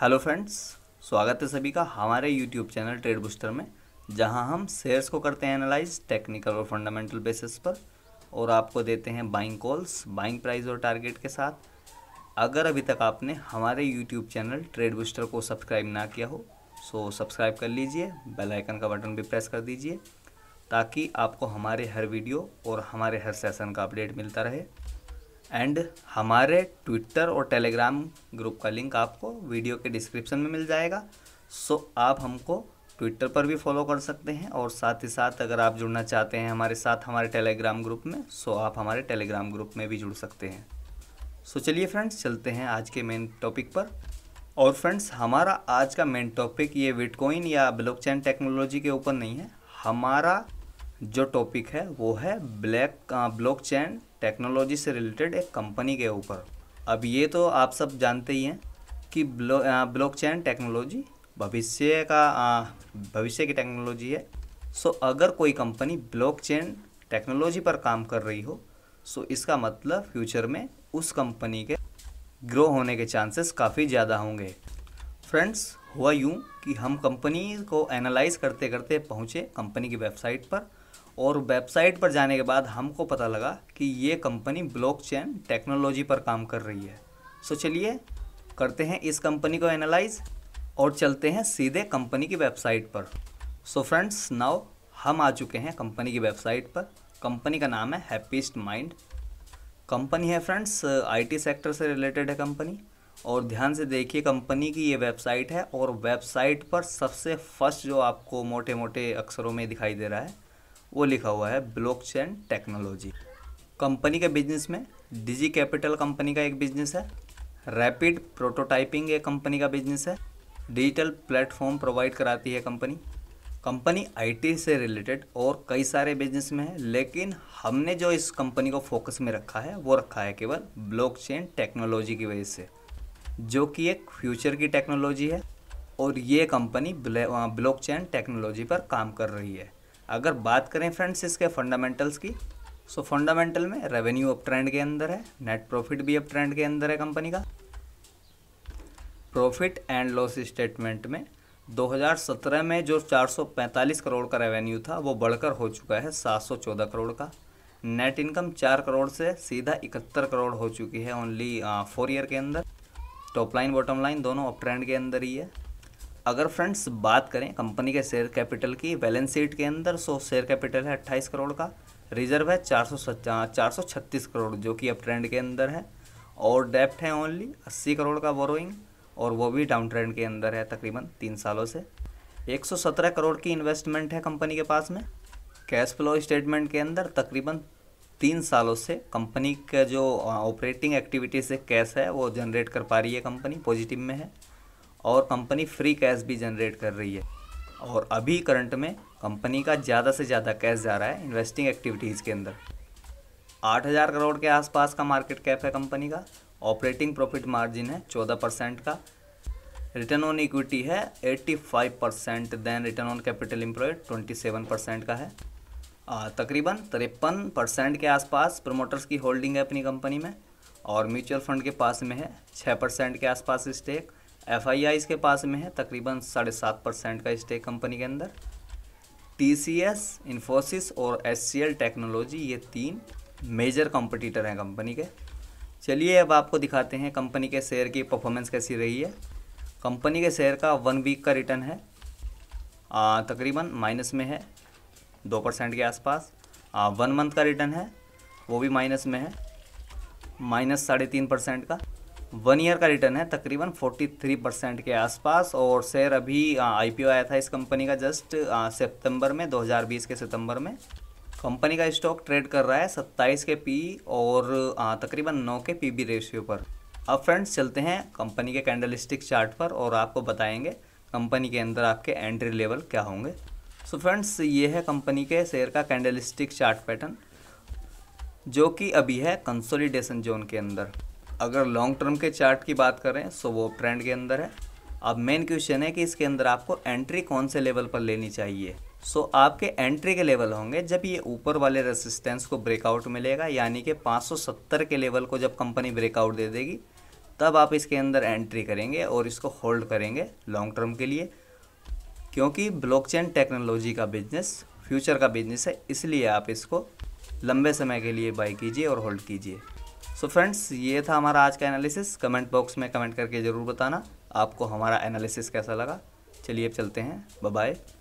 hello friends स्वागत है सभी का हमारे यूट्यूब चैनल ट्रेड बूस्टर में जहां हम शेयर्स को करते हैं एनालाइज टेक्निकल और फंडामेंटल बेसिस पर और आपको देते हैं बाइंग कॉल्स बाइंग प्राइस और टारगेट के साथ अगर अभी तक आपने हमारे यूट्यूब चैनल ट्रेड बूस्टर को सब्सक्राइब ना किया हो सो सब्सक्राइब कर लीजिए बेल आइकन का बटन भी प्रेस कर दीजिए ताकि आपको हमारे हर वीडियो और हमारे हर सेशन का अपडेट मिलता रहे एंड हमारे ट्विटर और टेलीग्राम ग्रुप का लिंक आपको वीडियो के डिस्क्रिप्शन में मिल जाएगा सो आप हमको ट्विटर पर भी फॉलो कर सकते हैं और साथ ही साथ अगर आप जुड़ना चाहते हैं हमारे साथ हमारे टेलीग्राम ग्रुप में सो आप हमारे टेलीग्राम ग्रुप में भी जुड़ सकते हैं सो चलिए फ्रेंड्स चलते हैं आज के मेन टॉपिक पर और फ्रेंड्स हमारा आज का मेन टॉपिक ये विटकॉइन या ब्लॉकचेन टेक्नोलॉजी के ऊपर नहीं है हमारा जो टॉपिक है वो है ब्लैक ब्लॉकचेन टेक्नोलॉजी से रिलेटेड एक कंपनी के ऊपर अब ये तो आप सब जानते ही हैं कि ब्लॉक चैन टेक्नोलॉजी भविष्य का भविष्य की टेक्नोलॉजी है सो अगर कोई कंपनी ब्लॉक चैन टेक्नोलॉजी पर काम कर रही हो सो इसका मतलब फ्यूचर में उस कंपनी के ग्रो होने के चांसेस काफ़ी ज़्यादा होंगे फ्रेंड्स हुआ यूँ कि हम कंपनी को एनालाइज करते करते पहुँचे कंपनी की वेबसाइट पर और वेबसाइट पर जाने के बाद हमको पता लगा कि ये कंपनी ब्लॉकचेन टेक्नोलॉजी पर काम कर रही है सो चलिए करते हैं इस कंपनी को एनालाइज और चलते हैं सीधे कंपनी की वेबसाइट पर सो फ्रेंड्स नाउ हम आ चुके हैं कंपनी की वेबसाइट पर कंपनी का नाम है हैप्पीस्ट माइंड कंपनी है फ्रेंड्स आईटी सेक्टर से रिलेटेड है कंपनी और ध्यान से देखिए कंपनी की ये वेबसाइट है और वेबसाइट पर सबसे फर्स्ट जो आपको मोटे मोटे अक्षरों में दिखाई दे रहा है वो लिखा हुआ है ब्लॉकचेन टेक्नोलॉजी कंपनी के बिजनेस में डिजी कैपिटल कंपनी का एक बिजनेस है रैपिड प्रोटोटाइपिंग एक कंपनी का बिजनेस है डिजिटल प्लेटफॉर्म प्रोवाइड कराती है कंपनी कंपनी आईटी से रिलेटेड और कई सारे बिजनेस में है लेकिन हमने जो इस कंपनी को फोकस में रखा है वो रखा है केवल ब्लॉकचेन टेक्नोलॉजी की वजह से जो कि एक फ्यूचर की टेक्नोलॉजी है और ये कंपनी ब्लॉकचेन टेक्नोलॉजी पर काम कर रही है अगर बात करें फ्रेंड्स इसके फंडामेंटल्स की सो so, फंडामेंटल में रेवेन्यू अप ट्रेंड के अंदर है नेट प्रॉफिट भी अप ट्रेंड के अंदर है कंपनी का प्रॉफिट एंड लॉस स्टेटमेंट में 2017 में जो 445 करोड़ का रेवेन्यू था वो बढ़कर हो चुका है 714 करोड़ का नेट इनकम चार करोड़ से सीधा इकहत्तर करोड़ हो चुकी है ओनली फोर ईयर के अंदर टॉप लाइन बॉटम लाइन दोनों अप ट्रेंड के अंदर ही है अगर फ्रेंड्स बात करें कंपनी के शेयर कैपिटल की बैलेंस शीट के अंदर सो शेयर कैपिटल है अट्ठाईस करोड़ का रिजर्व है चार सौ हाँ, चार सौ छत्तीस करोड़ जो कि अब ट्रेंड के अंदर है और डेप्ट है ओनली अस्सी करोड़ का बोरोइंग और वो भी डाउन ट्रेंड के अंदर है तकरीबन तीन सालों से 117 करोड़ की इन्वेस्टमेंट है कंपनी के पास में कैश फ्लो स्टेटमेंट के अंदर तकरीबन तीन सालों से कंपनी का जो ऑपरेटिंग हाँ, एक्टिविटी से कैश है वो जनरेट कर पा रही है कंपनी पॉजिटिव में है और कंपनी फ्री कैश भी जनरेट कर रही है और अभी करंट में कंपनी का ज़्यादा से ज़्यादा कैश जा रहा है इन्वेस्टिंग एक्टिविटीज़ के अंदर आठ हज़ार करोड़ के आसपास का मार्केट कैप है कंपनी का ऑपरेटिंग प्रॉफिट मार्जिन है चौदह परसेंट का रिटर्न ऑन इक्विटी है eighty five percent then return on capital employed twenty seven percent का है तकरीबन तिरपन परसेंट के आसपास प्रमोटर्स की होल्डिंग है अपनी कंपनी में और म्यूचुअल फंड के पास में है छः परसेंट के आसपास स्टेक एफ आई आई इसके पास में है तकरीबन साढ़े सात परसेंट का स्टेक कंपनी के अंदर टी सी एस इन्फोसिस और एस सी एल टेक्नोलॉजी ये तीन मेजर कॉम्पिटिटर हैं कंपनी के चलिए अब आपको दिखाते हैं कंपनी के शेयर की परफॉर्मेंस कैसी रही है कंपनी के शेयर का वन वीक का रिटर्न है आ, तकरीबन माइनस में है दो परसेंट के आसपास वन मंथ का रिटर्न है वो भी माइनस में है माइनस साढ़े तीन परसेंट का वन ईयर का रिटर्न है तकरीबन 43 परसेंट के आसपास और शेयर अभी आईपीओ आया था इस कंपनी का जस्ट सितंबर में 2020 के सितंबर में कंपनी का स्टॉक ट्रेड कर रहा है 27 के पी और तकरीबन 9 के पीबी रेशियो पर अब फ्रेंड्स चलते हैं कंपनी के कैंडलिस्टिक चार्ट पर और आपको बताएंगे कंपनी के अंदर आपके एंट्री लेवल क्या होंगे सो so फ्रेंड्स ये है कंपनी के शेयर का कैंडलिस्टिक चार्ट पैटर्न जो कि अभी है कंसोलिडेशन जोन के अंदर अगर लॉन्ग टर्म के चार्ट की बात करें सो वो ट्रेंड के अंदर है अब मेन क्वेश्चन है कि इसके अंदर आपको एंट्री कौन से लेवल पर लेनी चाहिए सो so, आपके एंट्री के लेवल होंगे जब ये ऊपर वाले रेसिस्टेंस को ब्रेकआउट मिलेगा यानी कि 570 के लेवल को जब कंपनी ब्रेकआउट दे देगी तब आप इसके अंदर एंट्री करेंगे और इसको होल्ड करेंगे लॉन्ग टर्म के लिए क्योंकि ब्लॉकचेन टेक्नोलॉजी का बिजनेस फ्यूचर का बिजनेस है इसलिए आप इसको लंबे समय के लिए बाई कीजिए और होल्ड कीजिए सो so फ्रेंड्स ये था हमारा आज का एनालिसिस कमेंट बॉक्स में कमेंट करके ज़रूर बताना आपको हमारा एनालिसिस कैसा लगा चलिए अब चलते हैं बाय